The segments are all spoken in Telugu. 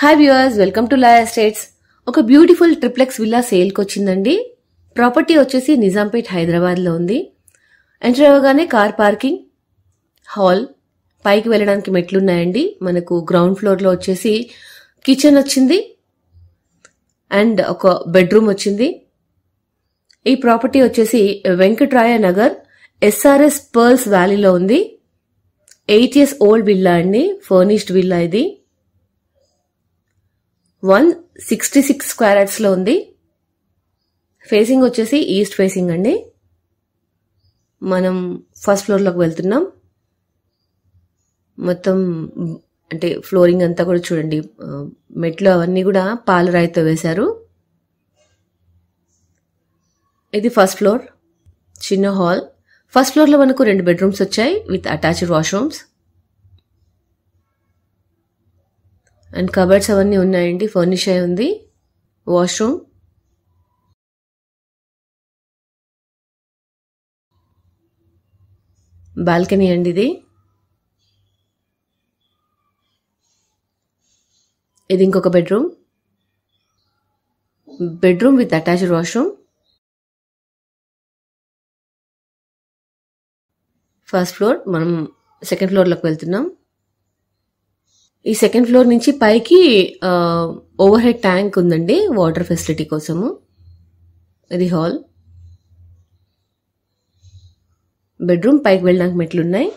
hi viewers welcome to lawyer states ఒక బ్యూటిఫుల్ ట్రిప్లెక్స్ విల్లా సేల్కి వచ్చిందండి ప్రాపర్టీ వచ్చేసి నిజాంపేట్ హైదరాబాద్లో ఉంది ఎంటర్ అవ్వగానే కార్ పార్కింగ్ హాల్ పైకి వెళ్ళడానికి మెట్లున్నాయండి మనకు గ్రౌండ్ ఫ్లోర్లో వచ్చేసి కిచెన్ వచ్చింది అండ్ ఒక బెడ్రూమ్ వచ్చింది ఈ ప్రాపర్టీ వచ్చేసి వెంకట్రాయ నగర్ ఎస్ఆర్ఎస్ పర్ల్స్ వ్యాలీలో ఉంది ఎయిట్ ఇయర్స్ ఓల్డ్ విల్లా అండి ఫర్నిష్డ్ విల్లా ఇది వన్ సిక్స్టీ సిక్స్ క్యారెట్స్లో ఉంది ఫేసింగ్ వచ్చేసి ఈస్ట్ ఫేసింగ్ అండి మనం ఫస్ట్ ఫ్లోర్లోకి వెళ్తున్నాం మొత్తం అంటే ఫ్లోరింగ్ అంతా కూడా చూడండి మెట్లు అవన్నీ కూడా పాలు రాయితో వేశారు ఇది ఫస్ట్ ఫ్లోర్ చిన్న హాల్ ఫస్ట్ ఫ్లోర్లో మనకు రెండు బెడ్రూమ్స్ వచ్చాయి with attached washrooms and cupboards అవన్నీ ఉన్నాయండి ఫర్నిష్ అయి ఉంది వాష్రూమ్ బాల్కనీ అండి ఇది ఇది ఇంకొక bedroom bedroom with attached washroom first floor మనం సెకండ్ ఫ్లోర్లోకి వెళ్తున్నాం ఈ సెకండ్ ఫ్లోర్ నుంచి పైకి ఓవర్ హెడ్ ట్యాంక్ ఉందండి వాటర్ ఫెసిలిటీ కోసము ఇది హాల్ బెడ్రూమ్ పైకి వెళ్ళడానికి మెట్లు ఉన్నాయి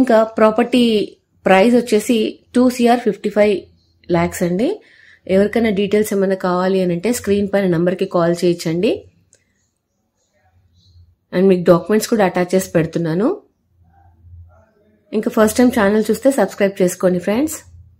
ఇంకా ప్రాపర్టీ ప్రైస్ వచ్చేసి two CR fifty five lakhs అండి ఎవరికైనా డీటెయిల్స్ ఏమైనా కావాలి అని అంటే స్క్రీన్ పైన నెంబర్కి కాల్ చేయించండి అండ్ మీకు డాక్యుమెంట్స్ కూడా అటాచ్ చేసి పెడుతున్నాను ఇంకా ఫస్ట్ టైం ఛానల్ చూస్తే సబ్స్క్రైబ్ చేసుకోండి ఫ్రెండ్స్